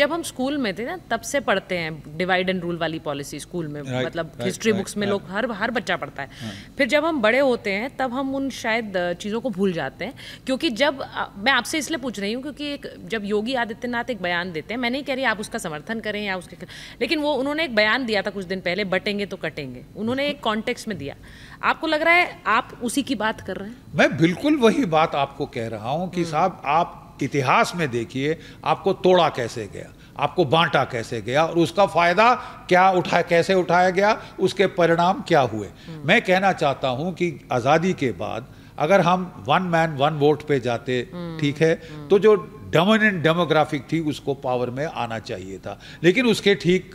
जब हम स्कूल में थे ना तब से पढ़ते हैं डिवाइड एंड रूल वाली पॉलिसी स्कूल में right, मतलब हिस्ट्री बुक्स में लोग हर हर बच्चा पढ़ता है हाँ। फिर जब हम बड़े होते हैं तब हम उन शायद चीज़ों को भूल जाते हैं क्योंकि जब मैं आपसे इसलिए पूछ रही हूँ क्योंकि एक जब योगी आदित्यनाथ एक बयान देते हैं मैं नहीं कह रही आप उसका समर्थन करें या उसके लेकिन वो उन्होंने एक बयान दिया था कुछ दिन पहले बटेंगे तो कटेंगे उन्होंने एक कॉन्टेक्स में दिया आपको लग रहा है आप उसी की बात कर रहे हैं मैं बिल्कुल वही बात आपको कह रहा हूँ कि हम्म। साहब आप इतिहास में देखिए आपको तोड़ा कैसे गया आपको बांटा कैसे गया और उसका फायदा क्या उठा कैसे उठाया गया उसके परिणाम क्या हुए हम्म। मैं कहना चाहता हूं कि आज़ादी के बाद अगर हम वन मैन वन वोट पे जाते हम्म, ठीक है हम्म। तो जो डोमिनेंट डेमोग्राफिक थी उसको पावर में आना चाहिए था लेकिन उसके ठीक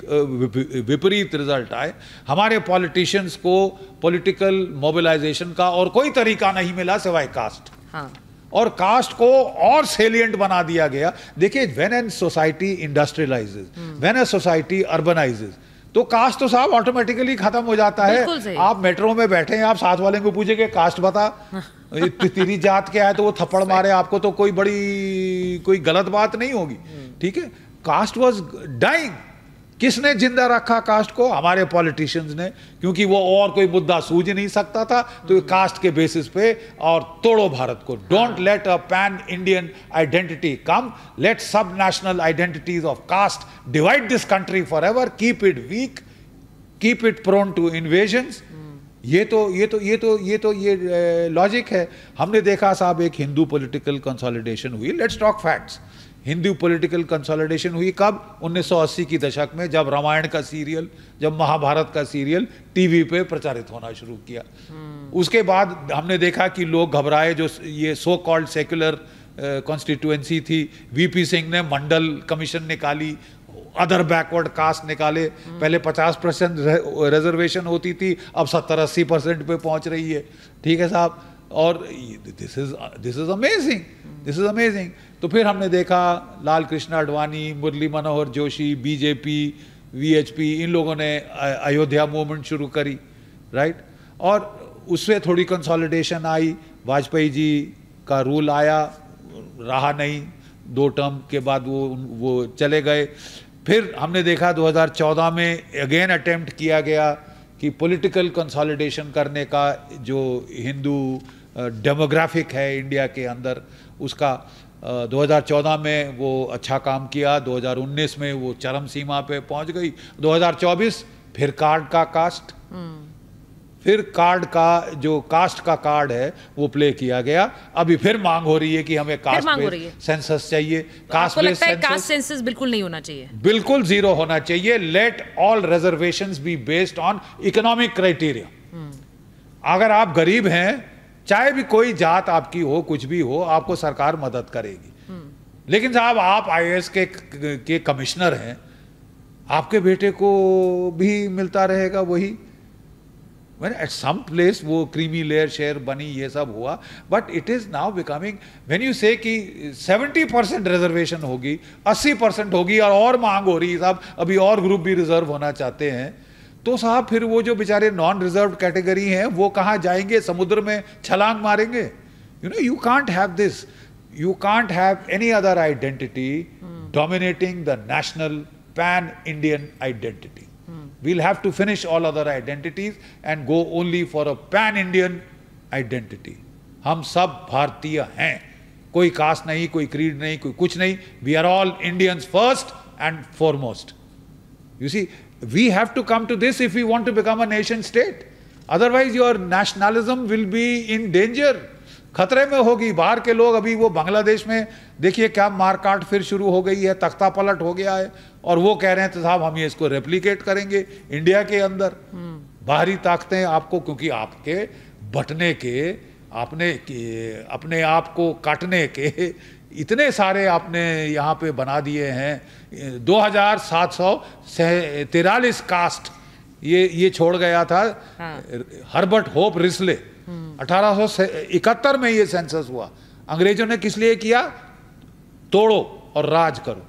विपरीत रिजल्ट आए हमारे पॉलिटिशियंस को पॉलिटिकल मोबिलाइजेशन का और कोई तरीका नहीं मिला सिवाय कास्ट हाँ और कास्ट को और सेलियंट बना दिया गया देखिए when an society industrializes when a society urbanizes तो कास्ट तो साहब ऑटोमेटिकली खत्म हो जाता है आप मेट्रो में बैठे हैं आप साथ वाले को पूछे कि कास्ट बता तेरी जात क्या है तो वो थप्पड़ मारे आपको तो कोई बड़ी कोई गलत बात नहीं होगी हम्म। ठीक है कास्ट वॉज डाइंग किसने जिंदा रखा कास्ट को हमारे पॉलिटिशियंस ने क्योंकि वो और कोई मुद्दा सूझ नहीं सकता था तो कास्ट के बेसिस पे और तोड़ो भारत को don't let a pan Indian identity come let sub national identities of caste divide this country for ever keep it weak keep it prone to invasion ये तो ये तो ये तो ये तो ये लॉजिक है हमने देखा साहब एक हिंदू पॉलिटिकल कंसोलिडेशन हुई let's talk facts Hindu political consolidation हुई कब 1980 की दशक में जब रामायण का सीरियल जब महाभारत का सीरियल टीवी पे प्रचारित होना शुरू किया हम्म। उसके बाद हमने देखा कि लोग घबराए जो ये सो कॉल्ड सेक्युलर कॉन्स्टिट्यूएंसी थी वीपी सिंह ने मंडल कमीशन निकाली अदर बैकवर्ड कास्ट निकाले हम्म। पहले 50 परसेंट रिजर्वेशन होती थी अब सत्तर अस्सी परसेंट पे पहुंच रही है ठीक है साहब और this is this is amazing this is amazing तो फिर हमने देखा लाल कृष्ण अडवाणी मुरली मनोहर जोशी बीजेपी वीएचपी इन लोगों ने अयोध्या मूवमेंट शुरू करी राइट और उससे थोड़ी कंसोलिडेशन आई वाजपेयी जी का रूल आया रहा नहीं दो टर्म के बाद वो वो चले गए फिर हमने देखा 2014 में अगेन अटेम्प्ट किया गया कि पॉलिटिकल कंसोलिडेशन करने का जो हिंदू डेमोग्राफिक है इंडिया के अंदर उसका 2014 में वो अच्छा काम किया 2019 में वो चरम सीमा पे पहुंच गई 2024 फिर कार्ड का कास्ट हम्म। फिर कार्ड का जो कास्ट का कार्ड है वो प्ले किया गया अभी फिर मांग हो रही है कि हमें कास्ट है। सेंसस चाहिए कास्ट लगता है कास्ट सेंसस बिल्कुल नहीं होना चाहिए बिल्कुल जीरो होना चाहिए let all reservations be based on economic criteria अगर आप गरीब हैं चाहे भी कोई जात आपकी हो कुछ भी हो आपको सरकार मदद करेगी लेकिन साहब आप आई के के कमिश्नर हैं आपके बेटे को भी मिलता रहेगा वही मैंने एट सम प्लेस वो क्रीमी लेयर शेयर बनी ये सब हुआ but it is now becoming when you say कि 70 परसेंट रिजर्वेशन होगी 80 परसेंट होगी और और मांग हो रही है साहब अभी और ग्रुप भी रिजर्व होना चाहते हैं तो साहब फिर वो जो बेचारे नॉन रिजर्व कैटेगरी हैं वो कहाँ जाएंगे समुद्र में छलांग मारेंगे you know you can't have this you can't have any other identity dominating the national pan Indian identity we'll have to finish all other identities and go only for a pan Indian identity हम सब भारतीय हैं कोई cast नहीं कोई creed नहीं कोई कुछ नहीं we are all Indians first and foremost you see We have to come to this if we want to become a nation state. Otherwise, your nationalism will be in danger. खतरे में होगी बाहर के लोग अभी वो बांग्लादेश में देखिए क्या मारकाट फिर शुरू हो गई है तख्ता पलट हो गया है और वो कह रहे हैं तो साहब हम ये इसको रेप्लीकेट करेंगे इंडिया के अंदर हम्म। बाहरी ताकतें आपको क्योंकि आपके बटने के आपने के, अपने आप को काटने के इतने सारे आपने यहाँ पे बना दिए हैं दो हजार सात सौ तिरालीस कास्ट ये ये छोड़ गया था हाँ। हर्बर्ट होप रिसले हम्म। अठारह इकहत्तर में ये सेंसस हुआ अंग्रेजों ने किस लिए किया तोड़ो और राज करो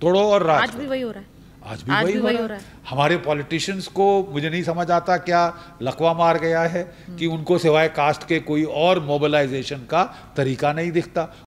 तोड़ो और राज आज भी वही हो रहा है आज भी आज वही, भी वही हो रहा है हमारे पॉलिटिशियंस को मुझे नहीं समझ आता क्या लकवा मार गया है हम्म। कि उनको सिवाय कास्ट के कोई और मोबिलाइजेशन का तरीका नहीं दिखता